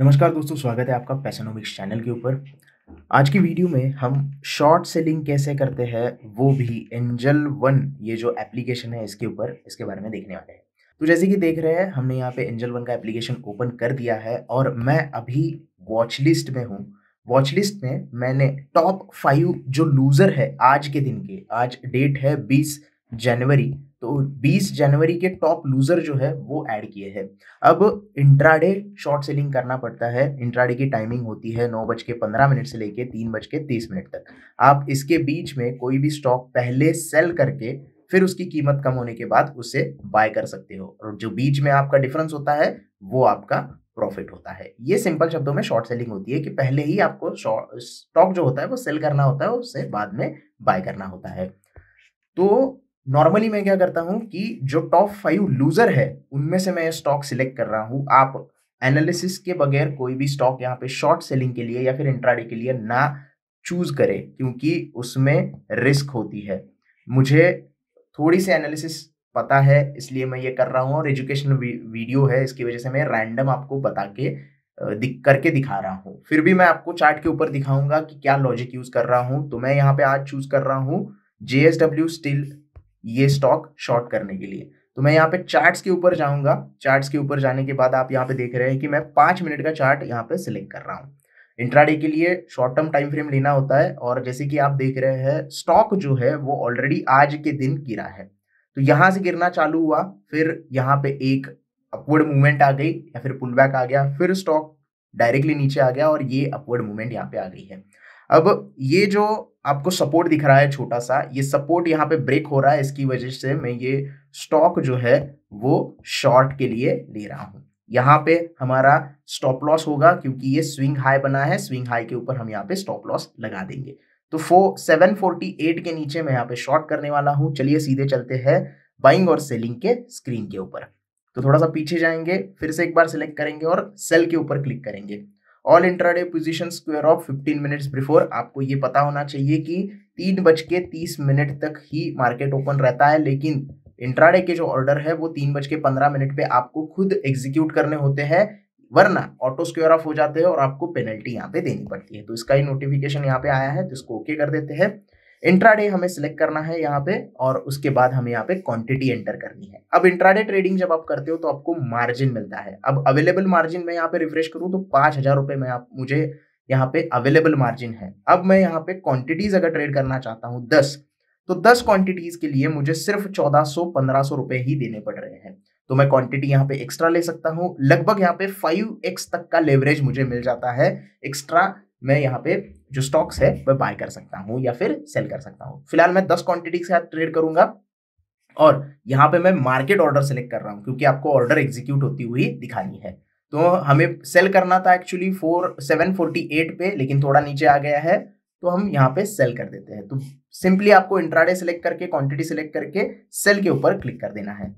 नमस्कार दोस्तों स्वागत है आपका पैसनोमिक्स चैनल के ऊपर आज की वीडियो में हम शॉर्ट सेलिंग कैसे करते हैं वो भी एंजल वन ये जो एप्लीकेशन है इसके ऊपर इसके बारे में देखने वाले हैं तो जैसे कि देख रहे हैं हमने यहाँ पे एंजल वन का एप्लीकेशन ओपन कर दिया है और मैं अभी वॉच लिस्ट में हूँ वॉच लिस्ट में मैंने टॉप फाइव जो लूज़र है आज के दिन के आज डेट है बीस जनवरी तो 20 जनवरी के टॉप लूजर जो है वो ऐड किए हैं अब इंट्राडे शॉर्ट सेलिंग करना पड़ता है इंट्राडे की टाइमिंग होती है नौ बज के पंद्रह मिनट से लेके तीन बज के तीस मिनट तक आप इसके बीच में कोई भी स्टॉक पहले सेल करके फिर उसकी कीमत कम होने के बाद उसे बाय कर सकते हो और जो बीच में आपका डिफरेंस होता है वो आपका प्रॉफिट होता है ये सिंपल शब्दों में शॉर्ट सेलिंग होती है कि पहले ही आपको स्टॉक जो होता है वो सेल करना होता है उससे बाद में बाय करना होता है तो नॉर्मली मैं क्या करता हूँ कि जो टॉप फाइव लूजर है उनमें से मैं स्टॉक सिलेक्ट कर रहा हूँ आप एनालिसिस के बगैर कोई भी स्टॉक यहाँ पे शॉर्ट सेलिंग के लिए या फिर इंट्राडे के लिए ना चूज करें क्योंकि उसमें रिस्क होती है मुझे थोड़ी सी एनालिसिस पता है इसलिए मैं ये कर रहा हूँ और एजुकेशनल वीडियो है इसकी वजह से मैं रैंडम आपको बता के दिख करके दिखा रहा हूँ फिर भी मैं आपको चार्ट के ऊपर दिखाऊंगा कि क्या लॉजिक यूज़ कर रहा हूँ तो मैं यहाँ पे आज चूज़ कर रहा हूँ जे एस डब्ल्यू स्टील ये स्टॉक शॉर्ट करने के लिए तो मैं यहाँ पे चार्ट्स के ऊपर जाऊंगा चार्ट्स के ऊपर जाने के बाद आप यहाँ पे देख रहे हैं कि मैं पांच मिनट का चार्ट यहाँ पे सिलेक्ट कर रहा हूँ इंट्राडे के लिए शॉर्ट टर्म टाइम फ्रेम लेना होता है और जैसे कि आप देख रहे हैं स्टॉक जो है वो ऑलरेडी आज के दिन गिरा है तो यहाँ से गिरना चालू हुआ फिर यहाँ पे एक अपवर्ड मूवमेंट आ गई या फिर पुल बैक आ गया फिर स्टॉक डायरेक्टली नीचे आ गया और ये अपवर्ड मूवमेंट यहाँ पे आ गई है अब ये जो आपको सपोर्ट दिख रहा है छोटा सा ये सपोर्ट यहाँ पे ब्रेक हो रहा है इसकी वजह से मैं ये स्टॉक जो है वो शॉर्ट के लिए ले रहा हूँ यहाँ पे हमारा स्टॉप लॉस होगा क्योंकि ये स्विंग हाई बना है स्विंग हाई के ऊपर हम यहाँ पे स्टॉप लॉस लगा देंगे तो फोर सेवन फोर्टी एट के नीचे मैं यहाँ पे शॉर्ट करने वाला हूँ चलिए सीधे चलते हैं बाइंग और सेलिंग के स्क्रीन के ऊपर तो थोड़ा सा पीछे जाएंगे फिर से एक बार सिलेक्ट करेंगे और सेल के ऊपर क्लिक करेंगे all intraday position square off 15 minutes before आपको ये पता होना चाहिए कि तीन बज के तीस मिनट तक ही मार्केट ओपन रहता है लेकिन इंट्राडे के जो ऑर्डर है वो तीन बज के पंद्रह मिनट पे आपको खुद एग्जीक्यूट करने होते हैं वरना ऑटो स्क्वेयर ऑफ हो जाते हैं और आपको पेनल्टी यहाँ पे देनी पड़ती है तो इसका ही नोटिफिकेशन यहाँ पे आया है तो इसको ओके कर देते हैं इंट्राडे हमें सिलेक्ट करना है यहाँ पे और उसके बाद हमें यहाँ पे क्वांटिटी एंटर करनी है अब इंट्राडे ट्रेडिंग जब आप करते हो तो आपको मार्जिन मिलता है अब अवेलेबल मार्जिन में यहाँ पे रिफ्रेश करूँ तो पाँच हजार रुपये में आप मुझे यहाँ पे अवेलेबल मार्जिन है अब मैं यहाँ पे क्वांटिटीज अगर ट्रेड करना चाहता हूँ दस तो दस क्वांटिटीज के लिए मुझे सिर्फ चौदह सौ रुपए ही देने पड़ रहे हैं तो मैं क्वांटिटी यहाँ पे एक्स्ट्रा ले सकता हूँ लगभग यहाँ पे फाइव एक्स तक का लेवरेज मुझे मिल जाता है एक्स्ट्रा मैं यहाँ पे जो स्टॉक्स है वह बाय कर सकता हूँ या फिर सेल कर सकता हूँ फिलहाल मैं दस क्वांटिटी के साथ ट्रेड करूंगा और यहाँ पे मैं मार्केट ऑर्डर सेलेक्ट कर रहा हूँ क्योंकि आपको ऑर्डर एग्जीक्यूट होती हुई दिखानी है तो हमें सेल करना था actually four seven forty eight पे लेकिन थोड़ा नीचे आ गया है तो हम यहाँ पे सेल कर देते हैं तो सिंपली आपको इंट्राडे सेलेक्ट करके क्वांटिटी सेलेक्ट करके सेल के ऊपर क्लिक कर देना है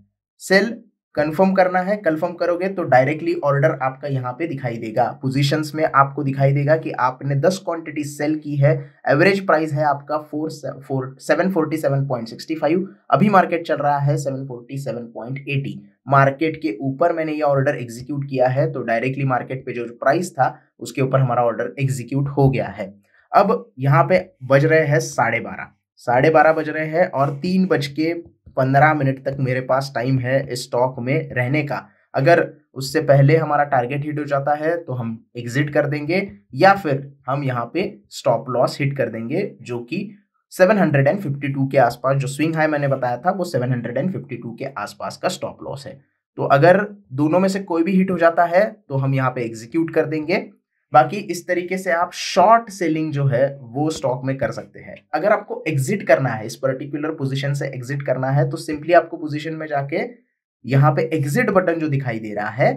सेल कंफर्म करना है कंफर्म करोगे तो डायरेक्टली ऑर्डर आपका यहाँ पे दिखाई देगा पोजीशंस में आपको दिखाई देगा कि आपने 10 क्वांटिटी सेल की है एवरेज प्राइस है आपका four four seven forty seven point sixty five अभी मार्केट चल रहा है seven forty seven point eighty market के ऊपर मैंने ये ऑर्डर एग्जीक्यूट किया है तो डायरेक्टली मार्केट पे जो प्राइस था उसके ऊपर हमारा ऑर्डर एग्जीक्यूट हो गया है अब यहाँ पे बज रहे हैं साढ़े बारह साढ़े बारह बज रहे हैं और तीन बज के पंद्रह मिनट तक मेरे पास टाइम है स्टॉक में रहने का अगर उससे पहले हमारा टारगेट हिट हो जाता है तो हम एग्जिट कर देंगे या फिर हम यहाँ पे स्टॉप लॉस हिट कर देंगे जो कि 752 के आसपास जो स्विंग हाई मैंने बताया था वो 752 के आसपास का स्टॉप लॉस है तो अगर दोनों में से कोई भी हिट हो जाता है तो हम यहाँ पे एग्जीक्यूट कर देंगे बाकी इस तरीके से आप शॉर्ट सेलिंग जो है वो स्टॉक में कर सकते हैं अगर आपको एग्जिट करना है इस पर्टिकुलर पोजीशन से एग्जिट करना है तो सिंपली आपको पोजीशन में जाके यहाँ पे एग्जिट बटन जो दिखाई दे रहा है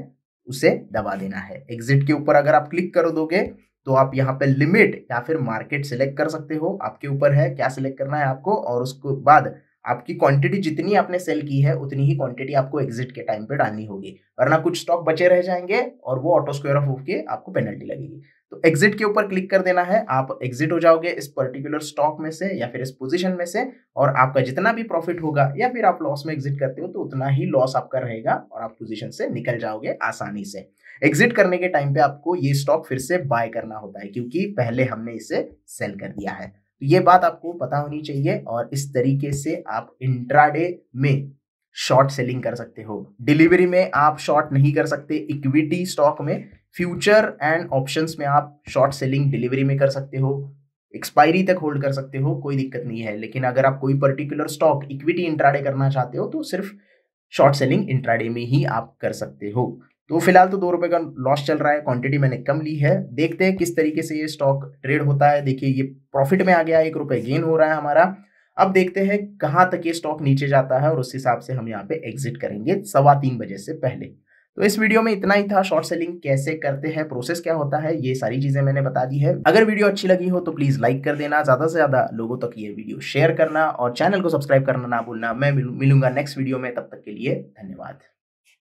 उसे दबा देना है एग्जिट के ऊपर अगर आप क्लिक कर दोगे तो आप यहाँ पे लिमिट या फिर मार्केट सिलेक्ट कर सकते हो आपके ऊपर है क्या सिलेक्ट करना है आपको और उसके बाद आपकी क्वांटिटी जितनी आपने सेल की है उतनी ही क्वांटिटी आपको एग्जिट के टाइम पे डालनी होगी वरना कुछ स्टॉक बचे रह जाएंगे और वो ऑटो स्क्वायर ऑफ होके आपको पेनल्टी लगेगी तो एग्जिट के ऊपर क्लिक कर देना है आप एग्जिट हो जाओगे इस पर्टिकुलर स्टॉक में से या फिर इस पोजिशन में से और आपका जितना भी प्रॉफिट होगा या फिर आप लॉस में एग्जिट करते हो तो उतना ही लॉस आपका रहेगा और आप पोजिशन से निकल जाओगे आसानी से एग्जिट करने के टाइम पे आपको ये स्टॉक फिर से बाय करना होता है क्योंकि पहले हमने इसे सेल कर दिया है तो ये बात आपको पता होनी चाहिए और इस तरीके से आप इंट्राडे में शॉर्ट सेलिंग कर सकते हो डिलीवरी में आप शॉर्ट नहीं कर सकते इक्विटी स्टॉक में फ्यूचर एंड ऑप्शंस में आप शॉर्ट सेलिंग डिलीवरी में कर सकते हो एक्सपायरी तक होल्ड कर सकते हो कोई दिक्कत नहीं है लेकिन अगर आप कोई पर्टिकुलर स्टॉक इक्विटी इंट्राडे करना चाहते हो तो सिर्फ शॉर्ट सेलिंग इंट्राडे में ही आप कर सकते हो तो फिलहाल तो दो रुपए का लॉस चल रहा है क्वांटिटी मैंने कम ली है देखते हैं किस तरीके से ये स्टॉक ट्रेड होता है देखिए ये प्रॉफिट में आ गया एक रुपए गेन हो रहा है हमारा अब देखते हैं कहाँ तक ये स्टॉक नीचे जाता है और उस हिसाब से हम यहाँ पे एग्जिट करेंगे सवा तीन बजे से पहले तो इस वीडियो में इतना ही था शॉर्ट सेलिंग कैसे करते हैं प्रोसेस क्या होता है ये सारी चीजें मैंने बता दी है अगर वीडियो अच्छी लगी हो तो प्लीज लाइक कर देना ज्यादा से ज्यादा लोगों तक ये वीडियो शेयर करना और चैनल को सब्सक्राइब करना ना भूलना मैं मिलूंगा नेक्स्ट वीडियो में तब तक के लिए धन्यवाद